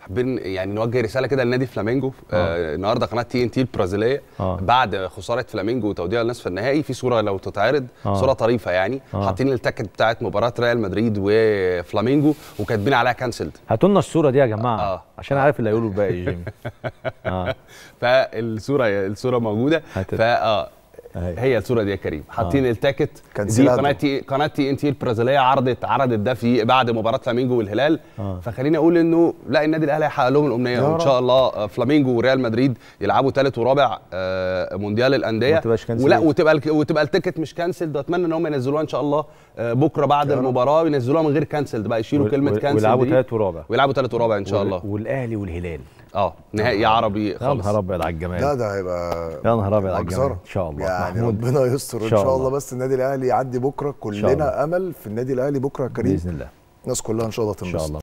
حابين يعني نوجه رساله كده لنادي فلامينجو آه. آه النهارده قناه تي ان تي البرازيليه آه. بعد خساره فلامينجو وتوديع في النهائي في صوره لو تتعرض آه. صوره طريفه يعني آه. حاطين التكت بتاعه مباراه ريال مدريد وفلامينجو وكاتبين عليها كانسلد هاتوا لنا الصوره دي يا جماعه آه. عشان عارف اللي هيقولوا الباقي جيمي آه. فالصوره الصوره موجوده فاه هي الصوره دي يا كريم حاطين آه. التاكت دي قناتي قناتي ان تي البرازيليه عرضت عرضت ده في بعد مباراه فلامينجو والهلال آه. فخليني اقول انه لا النادي الاهلي هيحقق لهم الامنيه وان شاء الله آه، فلامينجو وريال مدريد يلعبوا ثالث ورابع آه، مونديال الانديه ولا وتبقى وتبقى التيكت مش ده واتمنى ان هم ينزلوها ان شاء الله آه، بكره بعد المباراه ينزلوها من غير كانسل بقى يشيلوا كلمه كانسل ويلعبوا ثالث ورابع ويلعبوا ثالث ورابع ان شاء الله والاهلي والهلال اه نهائي عربي خالص يا نهار ابيض على الجمال لا ده هيبقى يا نهار ابيض على الجمال ان شاء الله يعني محمود. ربنا يستر ان شاء, شاء الله بس النادي الاهلي يعدي بكره كلنا امل في النادي الاهلي بكره يا كريم باذن الله الناس كلها ان شاء الله تنبسط ان شاء الله